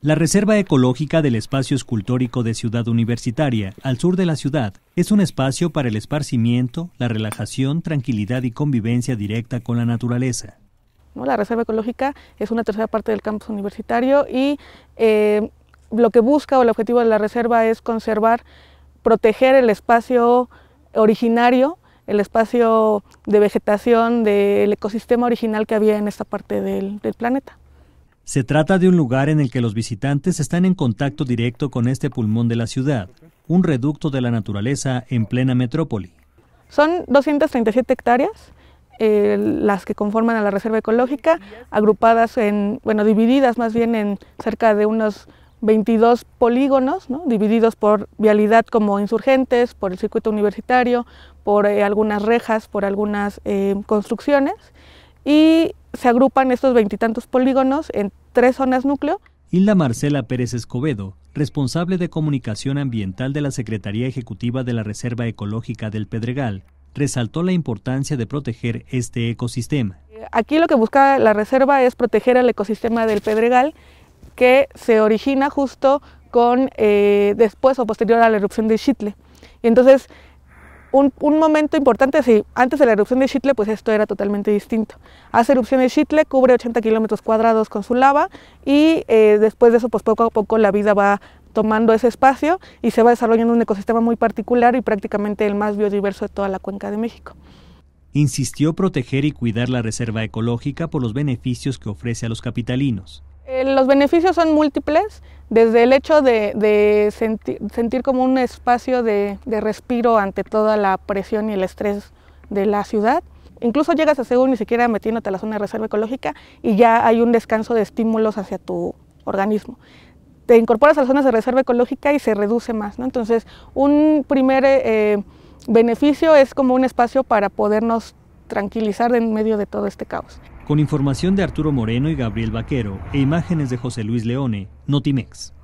La Reserva Ecológica del Espacio Escultórico de Ciudad Universitaria, al sur de la ciudad, es un espacio para el esparcimiento, la relajación, tranquilidad y convivencia directa con la naturaleza. La Reserva Ecológica es una tercera parte del campus universitario y eh, lo que busca o el objetivo de la reserva es conservar, proteger el espacio originario, el espacio de vegetación, del ecosistema original que había en esta parte del planeta. Se trata de un lugar en el que los visitantes están en contacto directo con este pulmón de la ciudad, un reducto de la naturaleza en plena metrópoli. Son 237 hectáreas eh, las que conforman a la reserva ecológica, agrupadas en, bueno, divididas más bien en cerca de unos 22 polígonos, divididos por vialidad como insurgentes, por el circuito universitario, por eh, algunas rejas, por algunas eh, construcciones, y se agrupan estos veintitantos polígonos en tres zonas núcleo. Hilda Marcela Pérez Escobedo, responsable de comunicación ambiental de la Secretaría Ejecutiva de la Reserva Ecológica del Pedregal, resaltó la importancia de proteger este ecosistema. Aquí lo que busca la reserva es proteger el ecosistema del Pedregal, que se origina justo con eh, después o posterior a la erupción de Xitle. Y entonces un, momento importante, sí, antes de la erupción de Xitle, pues esto era totalmente distinto. Hace erupción de Xitle, cubre 80 kilómetros cuadrados con su lava y eh, después de eso, pues poco a poco la vida va tomando ese espacio y se va desarrollando un ecosistema muy particular y prácticamente el más biodiverso de toda la cuenca de México. Insistió proteger y cuidar la reserva ecológica por los beneficios que ofrece a los capitalinos. Eh, los beneficios son múltiples, desde el hecho de, sentir como un espacio de, respiro ante toda la presión y el estrés de la ciudad. Incluso llegas a Seúl ni siquiera metiéndote a la zona de reserva ecológica y ya hay un descanso de estímulos hacia tu organismo. Te incorporas a las zonas de reserva ecológica y se reduce más. Entonces, un primer eh, beneficio es como un espacio para podernos tranquilizar en medio de todo este caos. Con información de Arturo Moreno y Gabriel Vaquero e imágenes de José Luis Leone, Notimex.